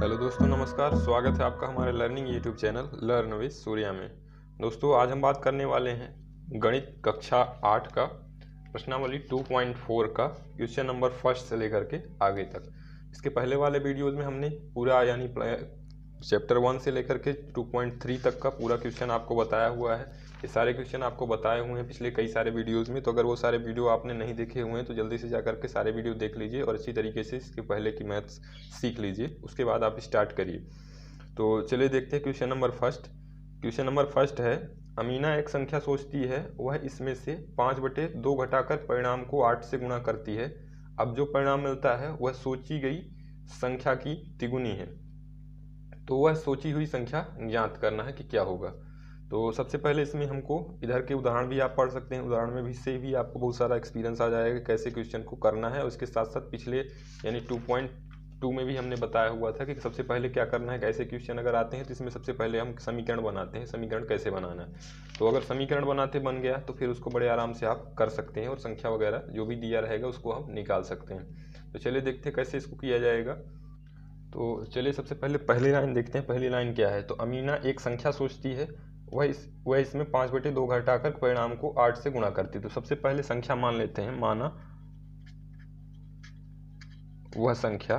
hello दोस्तों नमस्कार स्वागत है आपका हमारे learning YouTube channel learn with Surya में दोस्तों आज हम बात करने वाले हैं गणित कक्षा आठ का प्रश्नावली 2.4 का क्वेश्चन नंबर फर्स्ट से लेकर के आगे तक इसके पहले वाले वीडियोज में हमने पूरा यानी चैप्टर वन से लेकर के टू पॉइंट थ्री तक का पूरा क्वेश्चन आपको बताया हुआ है ये सारे क्वेश्चन आपको बताए हुए हैं पिछले कई सारे वीडियोस में तो अगर वो सारे वीडियो आपने नहीं देखे हुए हैं तो जल्दी से जाकर के सारे वीडियो देख लीजिए और अच्छी तरीके से इसके पहले की मैथ्स सीख लीजिए उसके बाद आप स्टार्ट करिए तो चलिए देखते हैं question number first question number first है अमीना एक संख्या सोचती है वह इसमें से पाँच बटे दो घटाकर परिणाम को आठ से गुणा करती है अब जो परिणाम मिलता है वह सोची गई संख्या की तिगुनी है तो वह सोची हुई संख्या ज्ञात करना है कि क्या होगा तो सबसे पहले इसमें हमको इधर के उदाहरण भी आप पढ़ सकते हैं उदाहरण में भी से भी आपको बहुत सारा एक्सपीरियंस आ जाएगा कि कैसे क्वेश्चन को करना है उसके साथ साथ पिछले यानी टू पॉइंट टू में भी हमने बताया हुआ था कि सबसे पहले क्या करना है कैसे क्वेश्चन अगर आते हैं तो इसमें सबसे पहले हम समीकरण बनाते हैं समीकरण कैसे बनाना है तो अगर समीकरण बनाते बन गया तो फिर उसको बड़े आराम से आप कर सकते हैं और संख्या वगैरह जो भी दिया रहेगा उसको हम निकाल सकते हैं तो चलिए देखते हैं कैसे इसको किया जाएगा तो चलिए सबसे पहले पहली लाइन देखते हैं पहली लाइन क्या है तो अमीना एक संख्या सोचती है वह इस वह इसमें पाँच बटे दो घटाकर परिणाम को आठ से गुणा करती है तो सबसे पहले संख्या मान लेते हैं माना वह संख्या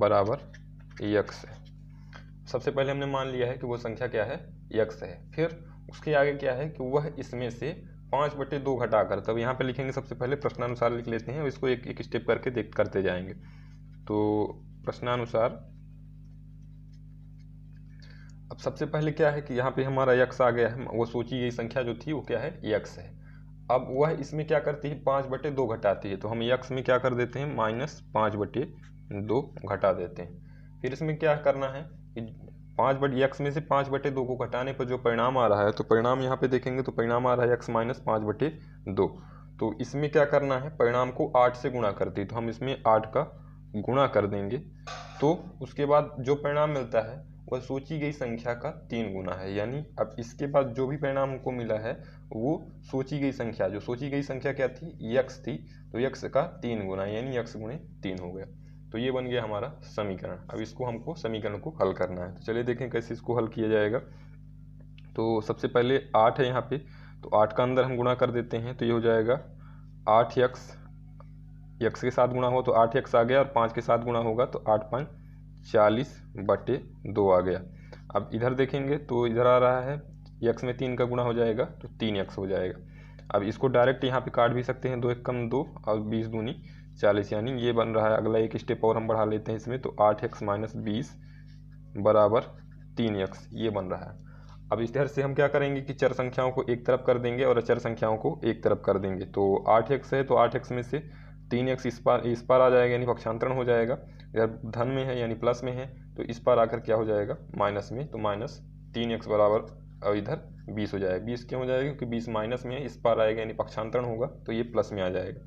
बराबर यक्स है सबसे पहले हमने मान लिया है कि वह संख्या क्या है यक्स है फिर उसके आगे क्या है कि वह इसमें से पाँच बटे दो घटाकर तब यहाँ पे लिखेंगे सबसे पहले प्रश्नानुसार लिख लेते हैं इसको एक एक स्टेप करके देख करते जाएंगे तो प्रश्नानुसार अब सबसे पहले क्या है कि यहाँ पे हमारा यक्स आ गया है वो सोची गई संख्या जो थी वो क्या है यक्स है अब वह इसमें क्या करती है पाँच बटे दो घटाती है तो हम यक्स में क्या कर देते हैं माइनस पाँच बटे दो घटा देते हैं फिर इसमें क्या करना है पाँच बट यक्स में से पाँच बटे दो को घटाने पर जो परिणाम आ रहा है तो परिणाम यहाँ पे देखेंगे तो परिणाम आ रहा है एक्स माइनस पाँच बटे दो तो इसमें क्या करना है परिणाम को आठ से गुणा कर दी तो हम इसमें आठ का गुणा कर देंगे तो उसके बाद जो परिणाम मिलता है वह सोची गई संख्या का तीन गुना है यानी अब इसके बाद जो भी परिणाम हमको मिला है वो सोची गई संख्या जो सोची गई संख्या क्या थी यक्स थी तो यक्स का तीन गुना यानी यक्स गुणे तीन हो गया तो ये बन गया हमारा समीकरण अब इसको हमको समीकरण को हल करना है तो चलिए देखें कैसे इसको हल किया जाएगा तो सबसे पहले आठ है यहाँ पे तो आठ का अंदर हम गुणा कर देते हैं तो ये हो जाएगा आठ यक्स यक्स के साथ गुणा हो तो आठ यक्स आ गया और पाँच के साथ गुणा होगा तो आठ पाँच चालीस बटे दो आ गया अब इधर देखेंगे तो इधर आ रहा है यक्स में तीन का गुणा हो जाएगा तो तीन यक्स हो जाएगा अब इसको डायरेक्ट यहाँ पे काट भी सकते हैं दो एक कम दो और बीस दूनी चालीस यानी ये बन रहा है अगला एक स्टेप और हम बढ़ा लेते हैं इसमें तो आठ एक्स माइनस बीस बराबर तीन एक्स ये बन रहा है अब इस तरह से हम क्या करेंगे कि चर संख्याओं को एक तरफ कर देंगे और अचर संख्याओं को एक तरफ कर देंगे तो आठ एक्स है तो आठ एक्स में से तीन एक्स इस पार इस पार आ जाएगा यानी पक्षांतरण हो जाएगा इधर धन में है यानी प्लस में है तो इस पार आकर क्या हो जाएगा माइनस में तो माइनस तीन एक्स बराबर और इधर बीस हो जाएगा बीस क्यों हो जाएगा क्योंकि बीस माइनस में है इस पार आएगा यानी पक्षांतरण होगा तो ये प्लस में आ जाएगा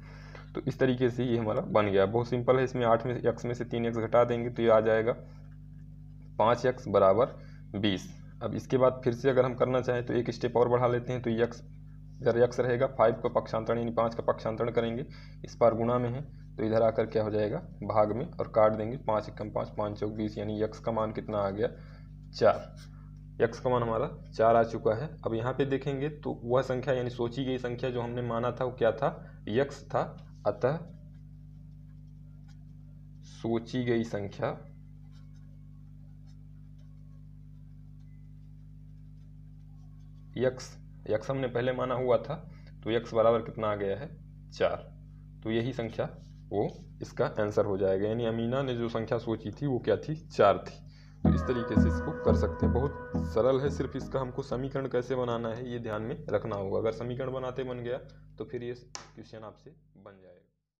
तो इस तरीके से ये हमारा बन गया बहुत सिंपल है इसमें आठ में एक्स में से तीन एक्स घटा देंगे तो ये आ जाएगा पाँच एक्स बराबर बीस अब इसके बाद फिर से अगर हम करना चाहें तो एक स्टेप और बढ़ा लेते हैं तो यक्स इधर यक्स रहेगा फाइव का पक्षांतरण यानी पाँच का पक्षांतरण करेंगे इस पार गुणा में है तो इधर आकर क्या हो जाएगा भाग में और काट देंगे पाँच एकम पाँच पाँच चौक बीस यानी यक्स का मान कितना आ गया चार यक्स का मान हमारा चार आ चुका है अब यहाँ पे देखेंगे तो वह संख्या यानी सोची गई संख्या जो हमने माना था वो क्या था यक्स था अतः सोची गई संख्या यक्स यक्स हमने पहले माना हुआ था तो यक्स बराबर कितना आ गया है चार तो यही संख्या वो इसका आंसर हो जाएगा यानी अमीना ने जो संख्या सोची थी वो क्या थी चार थी तो इस तरीके से इसको कर सकते हैं बहुत सरल है सिर्फ इसका हमको समीकरण कैसे बनाना है ये ध्यान में रखना होगा अगर समीकरण बनाते बन गया तो फिर ये क्वेश्चन आपसे बन जाएगा